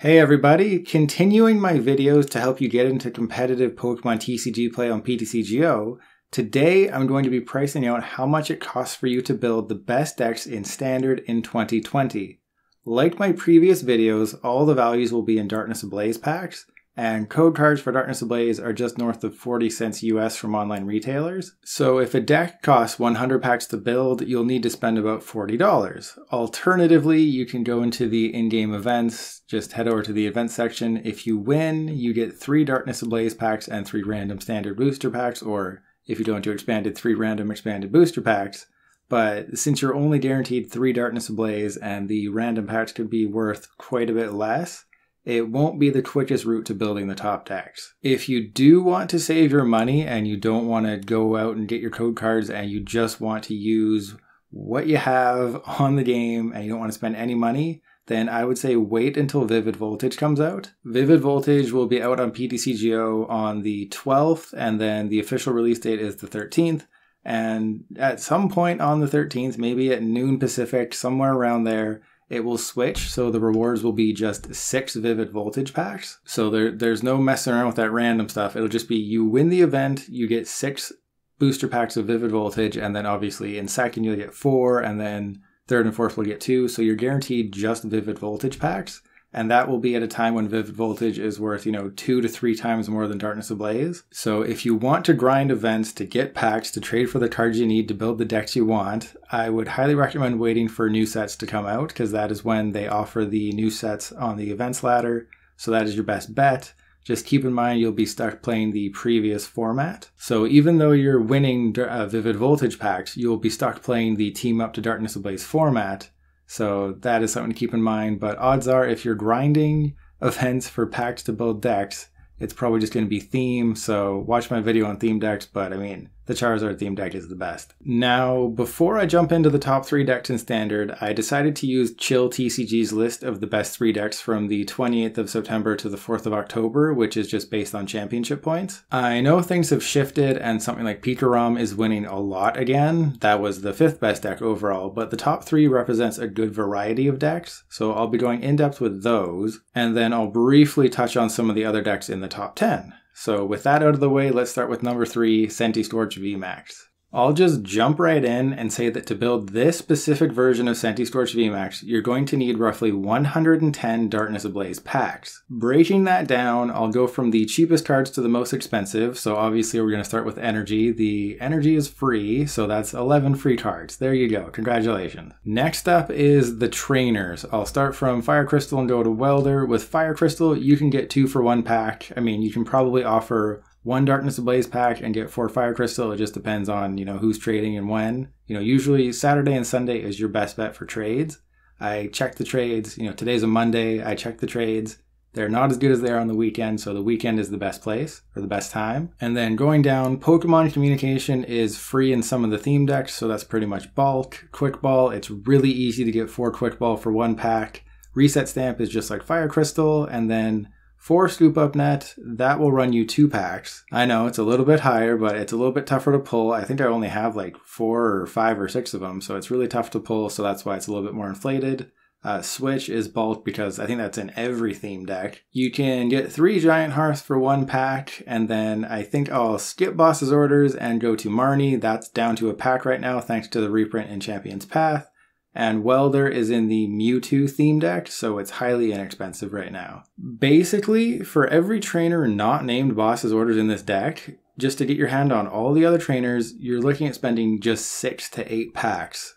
Hey everybody, continuing my videos to help you get into competitive Pokemon TCG play on PTCGO, today I'm going to be pricing out how much it costs for you to build the best decks in Standard in 2020. Like my previous videos, all the values will be in Darkness Ablaze packs, and code cards for Darkness Ablaze are just north of 40 cents US from online retailers. So if a deck costs 100 packs to build, you'll need to spend about $40. Alternatively, you can go into the in-game events, just head over to the event section. If you win, you get 3 Darkness Ablaze packs and 3 random standard booster packs or if you don't do expanded, 3 random expanded booster packs. But since you're only guaranteed 3 Darkness Ablaze and the random packs could be worth quite a bit less, it won't be the quickest route to building the top decks. If you do want to save your money and you don't want to go out and get your code cards and you just want to use what you have on the game and you don't want to spend any money, then I would say wait until Vivid Voltage comes out. Vivid Voltage will be out on PTCGO on the 12th, and then the official release date is the 13th. And at some point on the 13th, maybe at noon Pacific, somewhere around there, it will switch. So the rewards will be just six Vivid Voltage packs. So there, there's no messing around with that random stuff. It'll just be you win the event, you get six booster packs of Vivid Voltage, and then obviously in second you'll get four, and then third and fourth will get two. So you're guaranteed just Vivid Voltage packs and that will be at a time when Vivid Voltage is worth, you know, two to three times more than Darkness Ablaze. So if you want to grind events to get packs to trade for the cards you need to build the decks you want, I would highly recommend waiting for new sets to come out because that is when they offer the new sets on the events ladder. So that is your best bet just keep in mind you'll be stuck playing the previous format. So even though you're winning uh, Vivid Voltage packs, you'll be stuck playing the Team Up to Darkness Ablaze format, so that is something to keep in mind. But odds are, if you're grinding events for packs to build decks, it's probably just going to be theme. So watch my video on theme decks. But I mean, the Charizard theme deck is the best. Now, before I jump into the top three decks in Standard, I decided to use Chill TCG's list of the best three decks from the 28th of September to the 4th of October, which is just based on championship points. I know things have shifted and something like Pikaram is winning a lot again. That was the fifth best deck overall, but the top three represents a good variety of decks, so I'll be going in depth with those, and then I'll briefly touch on some of the other decks in the top 10. So with that out of the way, let's start with number three, Senti Storage VMAX. I'll just jump right in and say that to build this specific version of senti Storage VMAX, you're going to need roughly 110 Darkness Ablaze packs. Breaking that down, I'll go from the cheapest cards to the most expensive, so obviously we're going to start with Energy. The Energy is free, so that's 11 free cards. There you go, congratulations. Next up is the Trainers. I'll start from Fire Crystal and go to Welder. With Fire Crystal, you can get two for one pack. I mean, you can probably offer one Darkness Ablaze pack and get four Fire Crystal. It just depends on you know who's trading and when. You know, usually Saturday and Sunday is your best bet for trades. I check the trades. You know, today's a Monday. I check the trades. They're not as good as they are on the weekend, so the weekend is the best place or the best time. And then going down, Pokemon Communication is free in some of the theme decks, so that's pretty much bulk. Quick Ball, it's really easy to get four Quick Ball for one pack. Reset Stamp is just like Fire Crystal, and then Four scoop up net, that will run you two packs. I know it's a little bit higher, but it's a little bit tougher to pull. I think I only have like four or five or six of them, so it's really tough to pull, so that's why it's a little bit more inflated. Uh, Switch is bulk because I think that's in every theme deck. You can get three Giant Hearth for one pack, and then I think I'll skip Boss's Orders and go to Marnie. That's down to a pack right now thanks to the reprint in Champion's Path and Welder is in the Mewtwo themed deck, so it's highly inexpensive right now. Basically, for every trainer not named Boss's Orders in this deck, just to get your hand on all the other trainers, you're looking at spending just six to eight packs.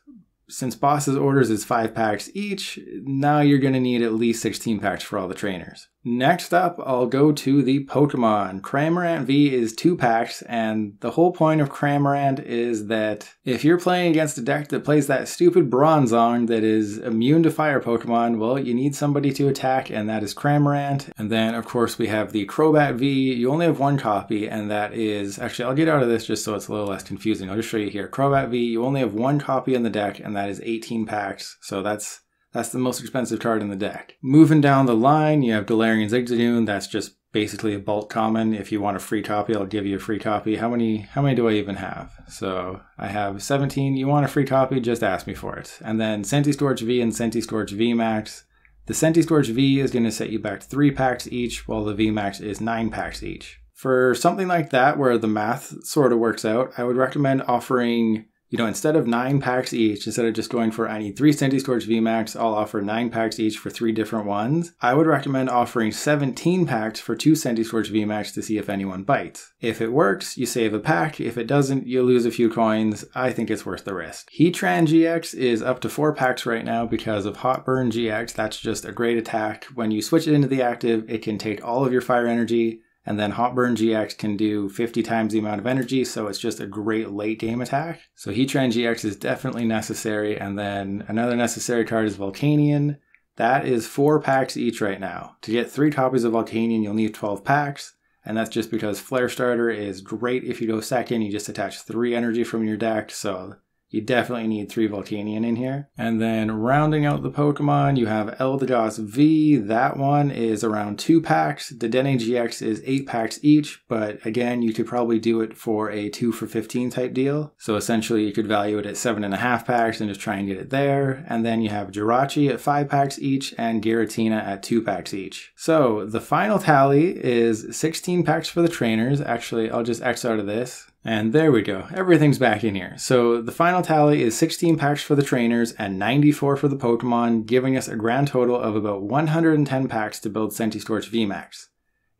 Since Boss's Orders is five packs each, now you're going to need at least 16 packs for all the trainers. Next up, I'll go to the Pokemon. Cramorant V is two packs, and the whole point of Cramorant is that if you're playing against a deck that plays that stupid Bronzong that is immune to fire Pokemon, well, you need somebody to attack, and that is Cramorant. And then, of course, we have the Crobat V. You only have one copy, and that is actually, I'll get out of this just so it's a little less confusing. I'll just show you here. Crobat V, you only have one copy in the deck, and that is 18 packs. So that's that's the most expensive card in the deck. Moving down the line, you have Galarian Exodune. That's just basically a bulk common. If you want a free copy, I'll give you a free copy. How many how many do I even have? So I have 17. You want a free copy? Just ask me for it. And then Senti Storage V and Senti Storage V Max. The Senti Storage V is going to set you back three packs each, while the V Max is nine packs each. For something like that, where the math sort of works out, I would recommend offering you know, instead of nine packs each, instead of just going for I need three Sandy Storage VMAX, I'll offer nine packs each for three different ones. I would recommend offering 17 packs for two Sandy Storage VMAX to see if anyone bites. If it works, you save a pack. If it doesn't, you lose a few coins. I think it's worth the risk. Heatran GX is up to four packs right now because of Hot Burn GX. That's just a great attack. When you switch it into the active, it can take all of your fire energy and then Hot Burn GX can do 50 times the amount of energy, so it's just a great late game attack. So Heatran GX is definitely necessary. And then another necessary card is Vulcanian. That is four packs each right now. To get three copies of Vulcanian, you'll need 12 packs. And that's just because Flare Starter is great if you go second. You just attach three energy from your deck, so you definitely need three Volcanion in here. And then rounding out the Pokemon, you have Eldegoss V. That one is around two packs. The Dedenne GX is eight packs each, but again, you could probably do it for a two for 15 type deal. So essentially, you could value it at seven and a half packs and just try and get it there. And then you have Jirachi at five packs each and Giratina at two packs each. So the final tally is 16 packs for the trainers. Actually, I'll just X out of this. And there we go, everything's back in here. So the final tally is 16 packs for the trainers and 94 for the Pokemon, giving us a grand total of about 110 packs to build Senti Storage VMAX.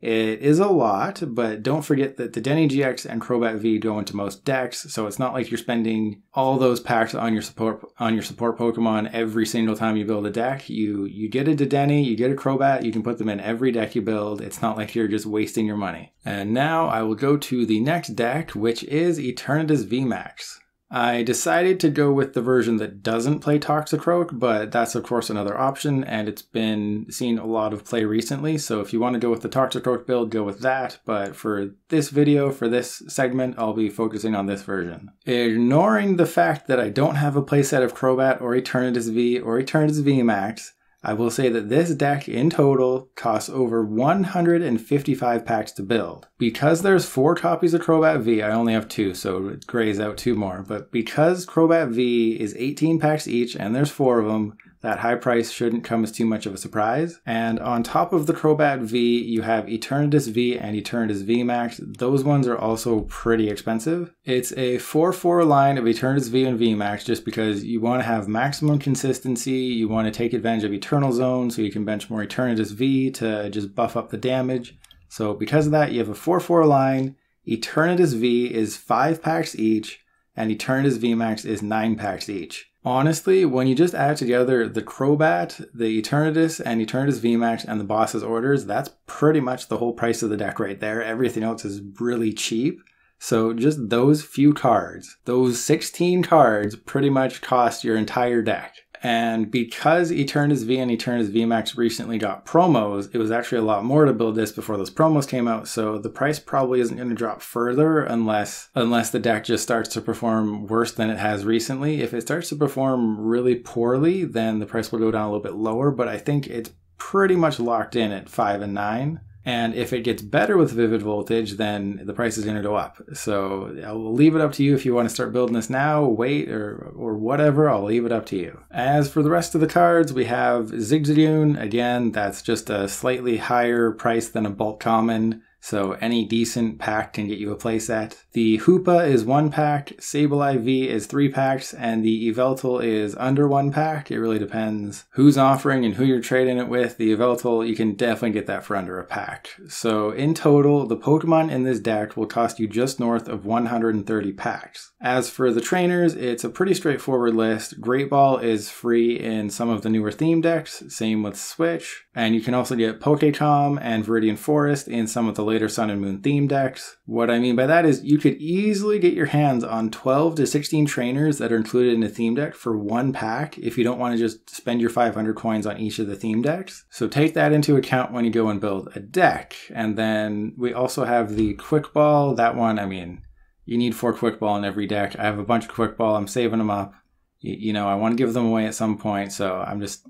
It is a lot, but don't forget that the Denny GX and Crobat V go into most decks, so it's not like you're spending all those packs on your support on your support Pokemon every single time you build a deck. You you get a Denny, you get a Crobat, you can put them in every deck you build. It's not like you're just wasting your money. And now I will go to the next deck, which is Eternatus VMAX. I decided to go with the version that doesn't play Toxicroak, but that's of course another option, and it's been seen a lot of play recently, so if you want to go with the Toxicroak build, go with that, but for this video, for this segment, I'll be focusing on this version. Ignoring the fact that I don't have a playset of Crobat or Eternatus V or Eternatus VMAX, I will say that this deck in total costs over 155 packs to build. Because there's four copies of Crobat V, I only have two, so it grays out two more, but because Crobat V is 18 packs each and there's four of them, that high price shouldn't come as too much of a surprise. And on top of the Crobat V, you have Eternatus V and Eternatus V Max. Those ones are also pretty expensive. It's a 4-4 line of Eternatus V and V Max just because you want to have maximum consistency, you want to take advantage of Eternal Zone so you can bench more Eternatus V to just buff up the damage. So because of that, you have a 4-4 line. Eternatus V is 5 packs each, and Eternatus Max is 9 packs each. Honestly, when you just add together the Crobat, the Eternatus, and Eternatus VMAX, and the boss's orders, that's pretty much the whole price of the deck right there. Everything else is really cheap. So just those few cards, those 16 cards, pretty much cost your entire deck. And because Eternus V and Eterna's VMAX recently got promos, it was actually a lot more to build this before those promos came out. So the price probably isn't going to drop further unless unless the deck just starts to perform worse than it has recently. If it starts to perform really poorly, then the price will go down a little bit lower. But I think it's pretty much locked in at five and nine. And if it gets better with vivid voltage, then the price is going to go up. So I'll leave it up to you if you want to start building this now, wait, or, or whatever. I'll leave it up to you. As for the rest of the cards, we have Zigzagoon. Again, that's just a slightly higher price than a bulk common. So any decent pack can get you a playset. The Hoopa is one pack, Sableye V is three packs, and the Eveltal is under one pack. It really depends who's offering and who you're trading it with. The Eveltal, you can definitely get that for under a pack. So in total, the Pokemon in this deck will cost you just north of 130 packs. As for the trainers, it's a pretty straightforward list. Great Ball is free in some of the newer theme decks, same with Switch. And you can also get Pokecom and Viridian Forest in some of the later Sun and Moon theme decks. What I mean by that is you could easily get your hands on 12 to 16 trainers that are included in a theme deck for one pack if you don't want to just spend your 500 coins on each of the theme decks. So take that into account when you go and build a deck. And then we also have the Quick Ball. That one, I mean, you need four Quick Ball in every deck. I have a bunch of Quick Ball. I'm saving them up. You, you know, I want to give them away at some point. So I'm just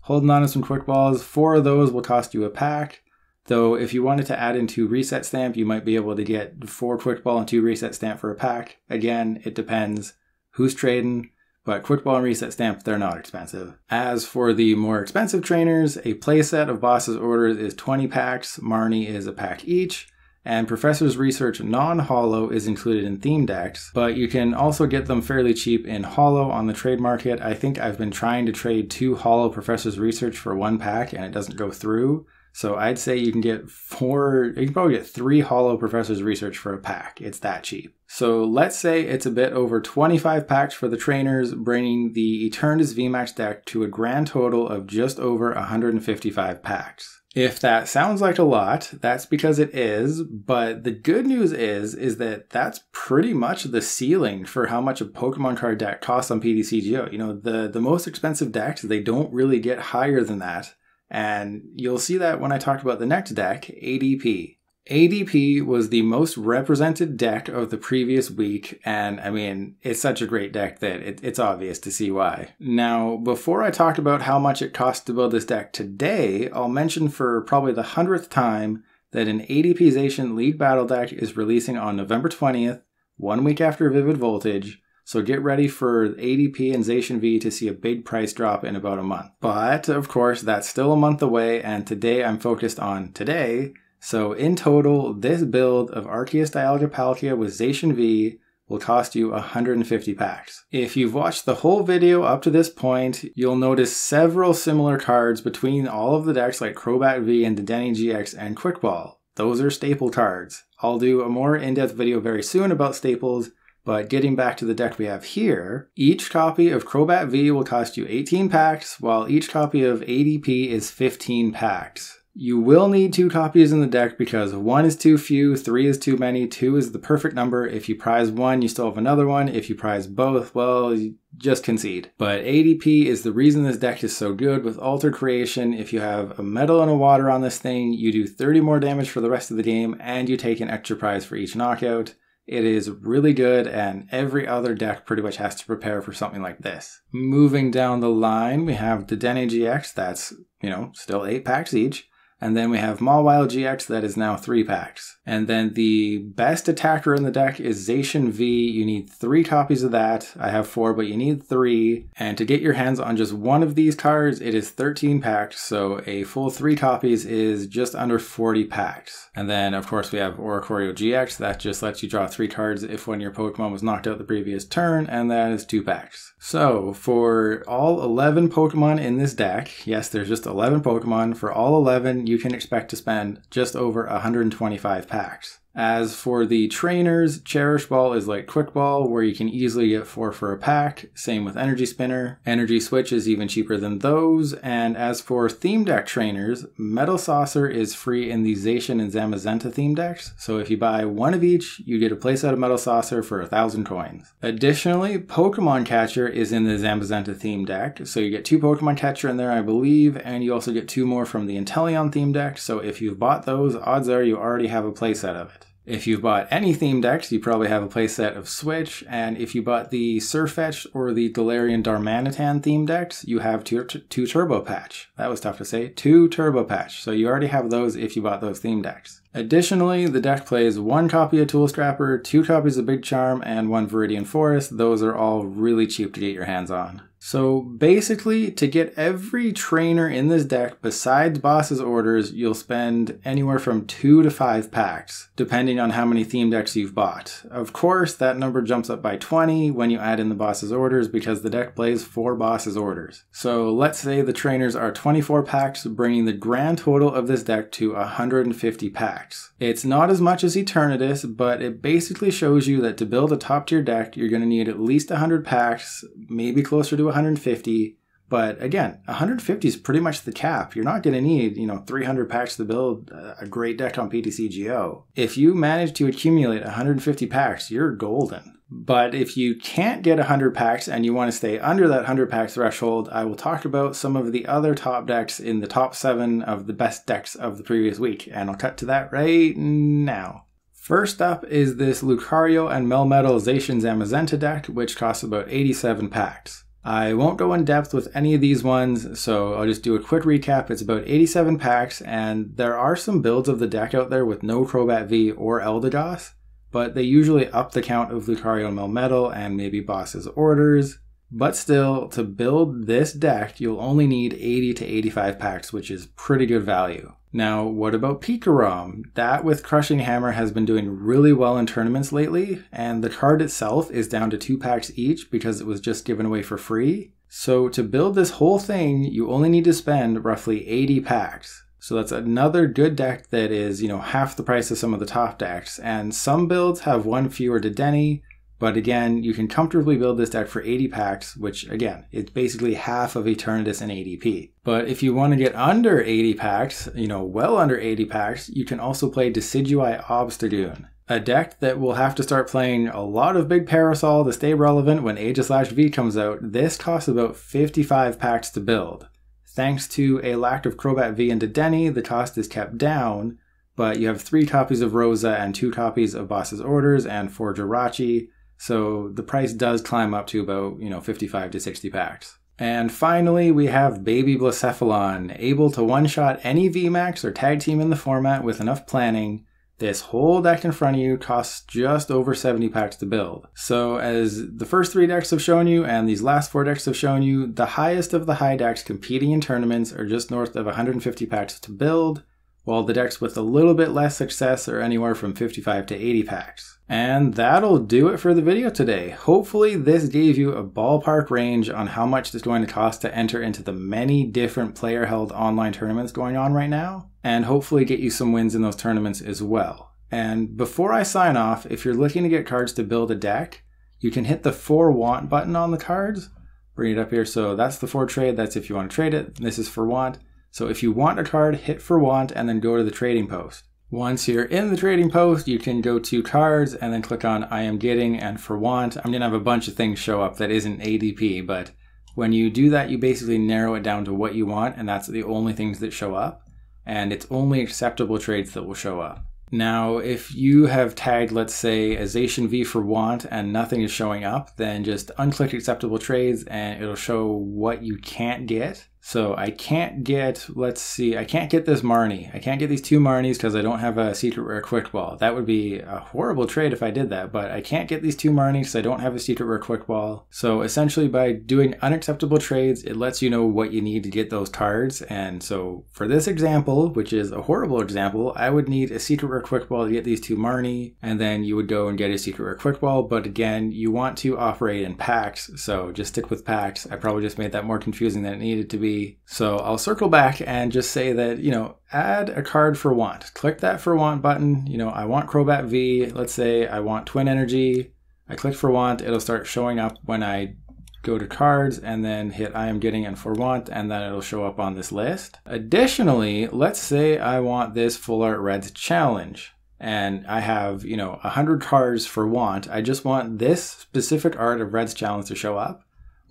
holding on to some Quick Balls. Four of those will cost you a pack. Though if you wanted to add in two reset stamp, you might be able to get four quick ball and two reset stamp for a pack. Again, it depends who's trading, but quick ball and reset stamp, they're not expensive. As for the more expensive trainers, a playset of boss's orders is 20 packs, Marnie is a pack each, and Professor's Research non hollow is included in theme decks, but you can also get them fairly cheap in hollow on the trade market. I think I've been trying to trade two hollow Professor's Research for one pack and it doesn't go through. So I'd say you can get four, you can probably get three hollow professors research for a pack. It's that cheap. So let's say it's a bit over 25 packs for the trainers, bringing the Eternus VMAX deck to a grand total of just over 155 packs. If that sounds like a lot, that's because it is, but the good news is is that that's pretty much the ceiling for how much a Pokemon card deck costs on PDCGO. You know, the the most expensive decks, they don't really get higher than that. And you'll see that when I talk about the next deck, ADP. ADP was the most represented deck of the previous week, and I mean, it's such a great deck that it, it's obvious to see why. Now, before I talk about how much it costs to build this deck today, I'll mention for probably the hundredth time that an ADPization lead battle deck is releasing on November 20th, one week after Vivid Voltage, so get ready for ADP and Zation V to see a big price drop in about a month. But of course, that's still a month away, and today I'm focused on today. So in total, this build of Arceus Dialga Palkia with Zation V will cost you 150 packs. If you've watched the whole video up to this point, you'll notice several similar cards between all of the decks like Crobat V and Dedenne GX and Quickball. Those are staple cards. I'll do a more in-depth video very soon about staples, but getting back to the deck we have here, each copy of Crobat V will cost you 18 packs, while each copy of ADP is 15 packs. You will need two copies in the deck because one is too few, three is too many, two is the perfect number. If you prize one, you still have another one. If you prize both, well, just concede. But ADP is the reason this deck is so good. With Alter Creation, if you have a metal and a water on this thing, you do 30 more damage for the rest of the game, and you take an extra prize for each knockout. It is really good, and every other deck pretty much has to prepare for something like this. Moving down the line, we have the Dene GX, that's, you know, still eight packs each. And then we have Mawile GX that is now three packs. And then the best attacker in the deck is Zacian V. You need three copies of that. I have four, but you need three. And to get your hands on just one of these cards, it is 13 packs. So a full three copies is just under 40 packs. And then of course we have Oricorio GX. That just lets you draw three cards if one of your Pokemon was knocked out the previous turn. And that is two packs. So for all 11 Pokemon in this deck, yes, there's just 11 Pokemon. For all 11, you can expect to spend just over 125 packs. As for the trainers, Cherish Ball is like Quick Ball, where you can easily get four for a pack. Same with Energy Spinner. Energy Switch is even cheaper than those. And as for theme deck trainers, Metal Saucer is free in the Zacian and Zamazenta theme decks. So if you buy one of each, you get a place out of Metal Saucer for a thousand coins. Additionally, Pokemon Catcher is in the Zamazenta theme deck. So you get two Pokemon Catcher in there, I believe, and you also get two more from the Inteleon theme deck. So if you've bought those, odds are you already have a place out of it. If you have bought any theme decks, you probably have a playset of Switch, and if you bought the Surfetch or the Galarian Darmanitan theme decks, you have two, two Turbo Patch. That was tough to say. Two Turbo Patch. So you already have those if you bought those theme decks. Additionally, the deck plays one copy of Tool Scrapper, two copies of Big Charm, and one Viridian Forest. Those are all really cheap to get your hands on. So basically, to get every trainer in this deck besides boss's orders, you'll spend anywhere from two to five packs, depending on how many theme decks you've bought. Of course, that number jumps up by 20 when you add in the boss's orders because the deck plays four boss's orders. So let's say the trainers are 24 packs, bringing the grand total of this deck to 150 packs. It's not as much as Eternatus, but it basically shows you that to build a top tier deck, you're going to need at least 100 packs, maybe closer to 150 but again 150 is pretty much the cap you're not going to need you know 300 packs to build a great deck on ptcgo if you manage to accumulate 150 packs you're golden but if you can't get 100 packs and you want to stay under that 100 pack threshold, I will talk about some of the other top decks in the top 7 of the best decks of the previous week, and I'll cut to that right now. First up is this Lucario and Melmetalization's Amazenta deck, which costs about 87 packs. I won't go in depth with any of these ones, so I'll just do a quick recap. It's about 87 packs, and there are some builds of the deck out there with no Crobat V or Eldegoss, but they usually up the count of Lucario Melmetal and maybe Boss's Orders, but still, to build this deck, you'll only need 80 to 85 packs, which is pretty good value. Now, what about Pikarom? That with Crushing Hammer has been doing really well in tournaments lately, and the card itself is down to two packs each because it was just given away for free. So to build this whole thing, you only need to spend roughly 80 packs. So that's another good deck that is, you know, half the price of some of the top decks, and some builds have one fewer to Denny, but again, you can comfortably build this deck for 80 packs, which again, it's basically half of Eternatus and ADP. But if you want to get under 80 packs, you know, well under 80 packs, you can also play Decidui Obstagoon, a deck that will have to start playing a lot of Big Parasol to stay relevant when Aegis Slash V comes out. This costs about 55 packs to build. Thanks to a lack of Crobat V and Denny, the cost is kept down, but you have three copies of Rosa and two copies of Boss's Orders and Forgerachi so the price does climb up to about, you know, 55 to 60 packs. And finally, we have Baby Blacephalon, able to one-shot any VMAX or tag team in the format with enough planning. This whole deck in front of you costs just over 70 packs to build. So as the first three decks have shown you and these last four decks have shown you, the highest of the high decks competing in tournaments are just north of 150 packs to build, while the decks with a little bit less success are anywhere from 55 to 80 packs. And that'll do it for the video today. Hopefully this gave you a ballpark range on how much it's going to cost to enter into the many different player held online tournaments going on right now, and hopefully get you some wins in those tournaments as well. And before I sign off, if you're looking to get cards to build a deck, you can hit the for want button on the cards, bring it up here. So that's the for trade, that's if you want to trade it. This is for want. So if you want a card, hit for want and then go to the trading post. Once you're in the trading post, you can go to cards and then click on I am getting and for want. I'm gonna have a bunch of things show up that isn't ADP, but when you do that, you basically narrow it down to what you want and that's the only things that show up. And it's only acceptable trades that will show up. Now, if you have tagged, let's say, Azation V for want and nothing is showing up, then just unclick acceptable trades and it'll show what you can't get. So I can't get, let's see, I can't get this Marnie. I can't get these two Marnies because I don't have a secret rare quick ball. That would be a horrible trade if I did that, but I can't get these two Marnies because I don't have a secret rare quick ball. So essentially by doing unacceptable trades, it lets you know what you need to get those cards. And so for this example, which is a horrible example, I would need a secret rare quick ball to get these two Marnie, and then you would go and get a secret rare quick ball. But again, you want to operate in packs, so just stick with packs. I probably just made that more confusing than it needed to be. So I'll circle back and just say that, you know, add a card for want. Click that for want button. You know, I want Crobat V. Let's say I want Twin Energy. I click for want. It'll start showing up when I go to cards and then hit I am getting and for want and then it'll show up on this list. Additionally, let's say I want this Full Art Reds challenge and I have, you know, 100 cards for want. I just want this specific art of Reds challenge to show up.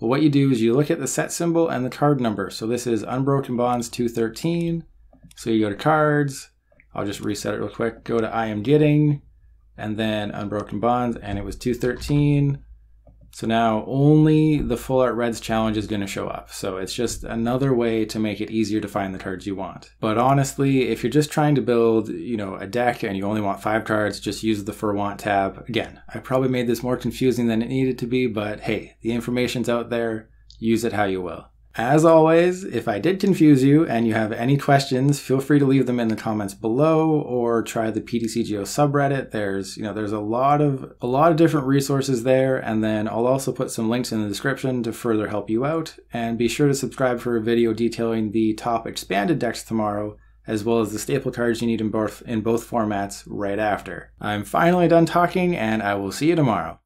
But what you do is you look at the set symbol and the card number. So this is Unbroken Bonds 213. So you go to cards. I'll just reset it real quick. Go to I am getting and then Unbroken Bonds and it was 213. So now only the full art reds challenge is going to show up. So it's just another way to make it easier to find the cards you want. But honestly, if you're just trying to build, you know, a deck and you only want five cards, just use the for want tab. Again, I probably made this more confusing than it needed to be, but hey, the information's out there. Use it how you will. As always, if I did confuse you and you have any questions, feel free to leave them in the comments below or try the PDCGO subreddit. There's, you know, there's a lot of a lot of different resources there and then I'll also put some links in the description to further help you out and be sure to subscribe for a video detailing the top expanded decks tomorrow as well as the staple cards you need in both in both formats right after. I'm finally done talking and I will see you tomorrow.